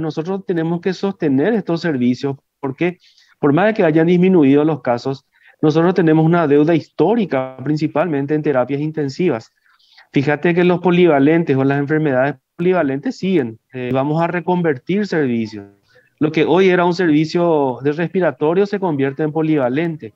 nosotros tenemos que sostener estos servicios porque por más de que hayan disminuido los casos, nosotros tenemos una deuda histórica principalmente en terapias intensivas. Fíjate que los polivalentes o las enfermedades polivalentes siguen. Eh, vamos a reconvertir servicios. Lo que hoy era un servicio de respiratorio se convierte en polivalente.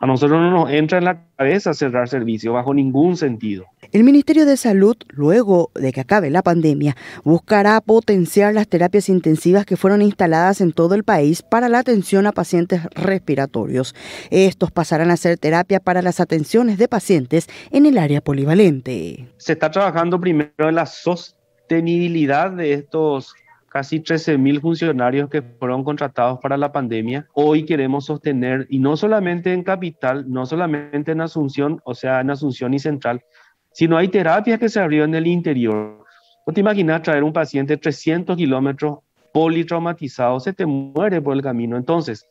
A nosotros no nos entra en la cabeza cerrar servicio bajo ningún sentido. El Ministerio de Salud, luego de que acabe la pandemia, buscará potenciar las terapias intensivas que fueron instaladas en todo el país para la atención a pacientes respiratorios. Estos pasarán a ser terapia para las atenciones de pacientes en el área polivalente. Se está trabajando primero en la sostenibilidad de estos casi 13.000 funcionarios que fueron contratados para la pandemia. Hoy queremos sostener, y no solamente en Capital, no solamente en Asunción, o sea, en Asunción y Central, sino hay terapias que se abrieron en el interior. No te imaginas traer un paciente 300 kilómetros politraumatizado, se te muere por el camino. Entonces,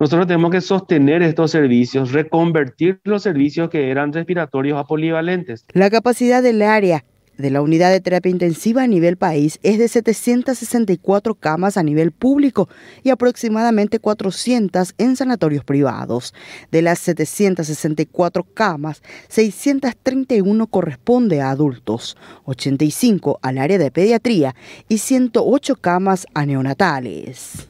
nosotros tenemos que sostener estos servicios, reconvertir los servicios que eran respiratorios a polivalentes. La capacidad del área de la unidad de terapia intensiva a nivel país es de 764 camas a nivel público y aproximadamente 400 en sanatorios privados. De las 764 camas, 631 corresponde a adultos, 85 al área de pediatría y 108 camas a neonatales.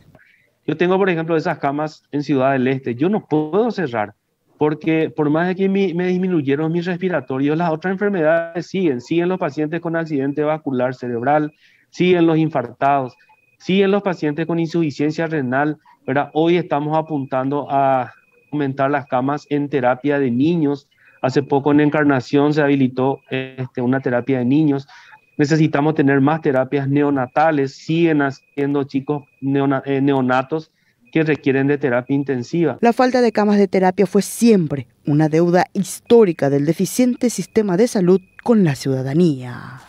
Yo tengo, por ejemplo, esas camas en Ciudad del Este. Yo no puedo cerrar porque por más de que me disminuyeron mis respiratorios, las otras enfermedades siguen, siguen los pacientes con accidente vascular cerebral, siguen los infartados, siguen los pacientes con insuficiencia renal, ¿verdad? Hoy estamos apuntando a aumentar las camas en terapia de niños. Hace poco en Encarnación se habilitó este, una terapia de niños. Necesitamos tener más terapias neonatales, siguen haciendo chicos eh, neonatos que requieren de terapia intensiva. La falta de camas de terapia fue siempre una deuda histórica del deficiente sistema de salud con la ciudadanía.